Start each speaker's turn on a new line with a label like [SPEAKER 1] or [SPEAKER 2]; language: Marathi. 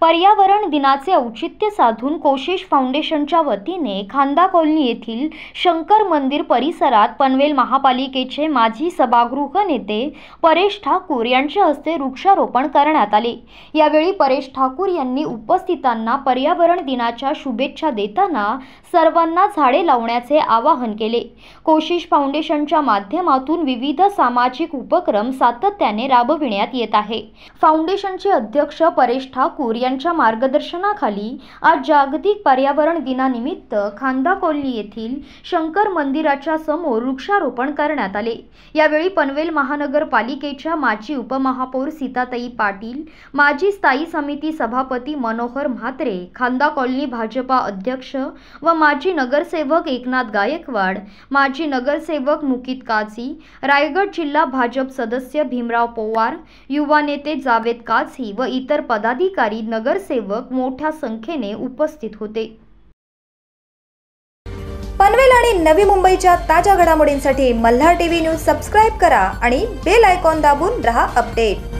[SPEAKER 1] पर्यावरण दिनाचे औचित्य साधून कोशिश फाउंडेशनच्या वतीने खांदा कॉलनी येथील शंकर मंदिर परिसरात पनवेल महापालिकेचे माजी सभागृह नेते परेश ठाकूर यांच्या हस्ते वृक्षारोपण करण्यात आले यावेळी परेश ठाकूर यांनी उपस्थितांना पर्यावरण दिनाच्या शुभेच्छा देताना सर्वांना झाडे लावण्याचे आवाहन केले कोशिश फाउंडेशनच्या माध्यमातून विविध सामाजिक उपक्रम सातत्याने राबविण्यात येत आहे फाउंडेशनचे अध्यक्ष परेश ठाकूर यांच्या मार्गदर्शनाखाली आज जागतिक पर्यावरण दिनानिमित्त खांदा कोल्ली येथील शंकर मंदिराच्या समोर वृक्षारोपण करण्यात आले यावेळी पनवेल महानगरपालिकेच्या माजी उपमहापौर सीताताई पाटील माजी स्थायी समिती सभापती मनोहर म्हात्रे खांदा कॉलनी भाजपा अध्यक्ष व माजी नगरसेवक एकनाथ गायकवाड माजी नगरसेवक मुकित काझी रायगड जिल्हा भाजप सदस्य भीमराव पोवार युवा नेते जावेद काझी व इतर पदाधिकारी नगरसेवक मोठ्या संख्येने उपस्थित होते
[SPEAKER 2] पनवेल आणि नवी मुंबईच्या ताज्या घडामोडींसाठी मल्हार टीव्ही न्यूज सबस्क्राईब करा आणि बेल आयकॉन दाबून रहा अपडेट